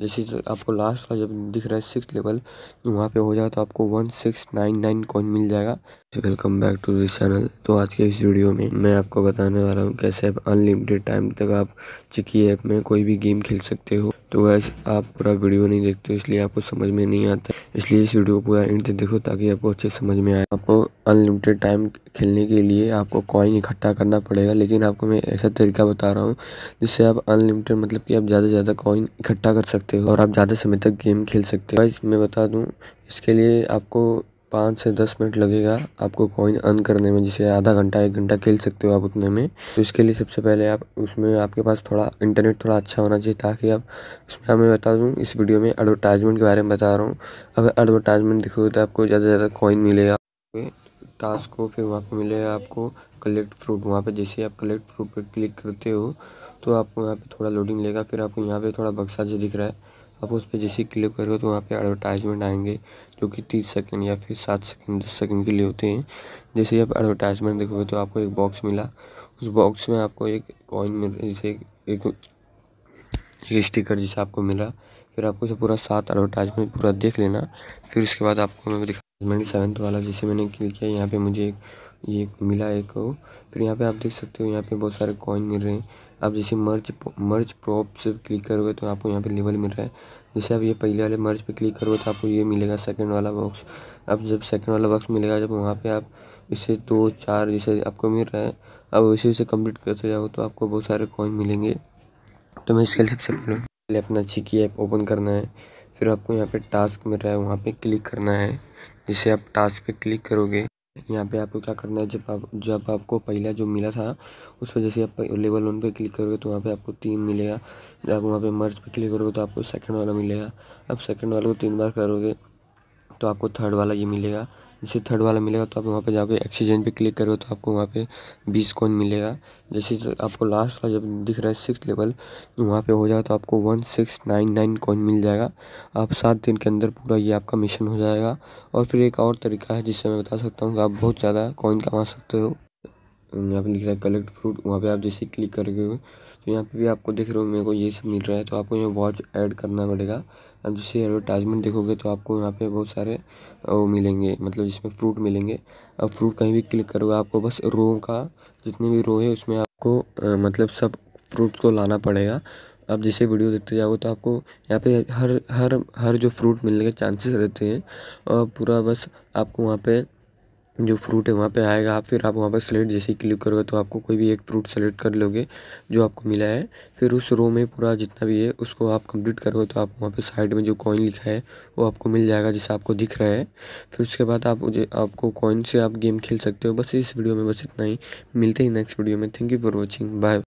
जैसे तो आपको लास्ट का जब दिख रहा है सिक्स लेवल वहाँ पे हो जाएगा तो आपको one six nine nine coin मिल जाएगा welcome back to this channel तो आज के इस वीडियो में मैं आपको बताने वाला हूँ कैसे आप अनलिमिटेड टाइम तक आप चिकी ऐप में कोई भी गेम खेल सकते हो तो वैसे आप पूरा वीडियो नहीं देखते इसलिए आपको समझ में नहीं आता इसलिए इस वीडियो को पूरा एंड तक देखो ताकि आपको अच्छे समझ में आए आपको अनलिमिटेड टाइम खेलने के लिए आपको कॉइन इकट्ठा करना पड़ेगा लेकिन आपको मैं ऐसा तरीका बता रहा हूँ जिससे आप अनलिमिटेड मतलब कि आप ज़्यादा से ज़्यादा कॉइन इकट्ठा कर सकते हो और आप ज़्यादा समय तक गेम खेल सकते हो मैं बता दूँ इसके लिए आपको पाँच से दस मिनट लगेगा आपको कॉइन अर्न करने में जिसे आधा घंटा एक घंटा खेल सकते हो आप उतने में तो इसके लिए सबसे पहले आप उसमें आपके पास थोड़ा इंटरनेट थोड़ा अच्छा होना चाहिए ताकि आप इसमें हमें बता दूँ इस वीडियो में एडवर्टाइजमेंट के बारे में बता रहा हूँ अगर एडवर्टाइजमेंट दिखोगे तो आपको ज़्यादा से ज़्यादा कॉइन मिलेगा टास्क हो फिर वहाँ पे मिलेगा आपको कलेक्ट फ्रूट वहाँ पे जैसे आप कलेक्ट फ्रूट पर क्लिक करते हो तो आपको यहाँ पे थोड़ा लोडिंग लेगा फिर आपको यहाँ पे थोड़ा बक्सा जो दिख रहा है आप उस पर जैसे क्लिक करोगे तो वहाँ पे एडवर्टाइजमेंट आएंगे जो कि तीस सेकंड या फिर सात सेकंड दस सेकंड के लिए होते हैं जैसे आप एडवर्टाइजमेंट देखोगे तो आपको एक बॉक्स मिला उस बॉक्स में आपको एक कॉइन मिल जैसे एक, एक स्टिकर जैसे आपको मिला फिर आपको इसे पूरा सात एडवर्टाइजमेंट पूरा देख लेना फिर उसके बाद आपको मैं दिखा सेवन्थ वाला जिसे मैंने क्लिक किया यहाँ पे मुझे एक ये मिला एक को फिर यहाँ पे आप देख सकते हो यहाँ पे बहुत सारे कॉइन मिल रहे हैं आप जैसे मर्ज मर्ज प्रॉप से क्लिक करोगे तो आपको यहाँ पे लेवल मिल रहा है जैसे आप ये पहले वाले मर्ज पे क्लिक करोगे तो आपको ये मिलेगा सेकंड वाला बॉक्स अब जब सेकंड वाला बॉक्स मिलेगा जब वहाँ पे आप इसे दो चार जैसे आपको मिल रहा है अब वैसे वैसे कम्प्लीट करते जाओ तो आपको बहुत सारे कॉइन मिलेंगे तो मैं इसके लिए सबसे पहले अपना अच्छी की ऐप ओपन करना है फिर आपको यहाँ पर टास्क मिल रहा है वहाँ पर क्लिक करना है जिसे आप टास्क पे क्लिक करोगे यहाँ पे आपको क्या करना है जब आप जब आपको पहला जो मिला था उस पर जैसे आप लेवल वन पे क्लिक करोगे तो वहाँ पे आपको तीन मिलेगा जब आप वहाँ पे मर्ज पे क्लिक करोगे तो आपको सेकंड वाला मिलेगा आप सेकंड वाले को तीन बार करोगे तो आपको थर्ड वाला ये मिलेगा जैसे थर्ड वाला मिलेगा तो आप वहाँ पे जाके एक्सीजन पे क्लिक करो तो आपको वहाँ पे बीस कॉइन मिलेगा जैसे तो आपको लास्ट का जब दिख रहा है सिक्स लेवल तो वहाँ पे हो जाएगा तो आपको one six nine nine coin मिल जाएगा आप सात दिन के अंदर पूरा ये आपका मिशन हो जाएगा और फिर एक और तरीका है जिससे मैं बता सकता हूँ कि आप बहुत ज़्यादा कॉइन कमा सकते हो यहाँ पे लिख रहा है कलेक्ट फ्रूट वहाँ पे आप जैसे क्लिक करके हो तो यहाँ पे भी आपको देख रहे हो मेरे को ये सब मिल रहा है तो आपको यहाँ वॉच ऐड करना पड़ेगा आप जैसे एडवर्टाइजमेंट देखोगे तो आपको यहाँ पे बहुत सारे वो मिलेंगे मतलब जिसमें फ्रूट मिलेंगे अब फ्रूट कहीं भी क्लिक करोगे आपको बस रो का जितने भी रो है उसमें आपको आ, मतलब सब फ्रूट्स को लाना पड़ेगा आप जैसे वीडियो देखते जाओगे तो आपको यहाँ पे हर हर हर जो फ्रूट मिलने के चांसेस रहते हैं और पूरा बस आपको वहाँ पे जो फ्रूट है वहाँ पे आएगा आप फिर आप वहाँ पर सेलेक्ट जैसे क्लिक करोगे तो आपको कोई भी एक फ्रूट सेलेक्ट कर लोगे जो आपको मिला है फिर उस रो में पूरा जितना भी है उसको आप कंप्लीट करोगे तो आप वहाँ पे साइड में जो कॉइन लिखा है वो आपको मिल जाएगा जैसे आपको दिख रहा है फिर उसके बाद आप आपको कॉइन से आप गेम खेल सकते हो बस इस वीडियो में बस इतना ही मिलते ही नेक्स्ट वीडियो में thank you for watching bye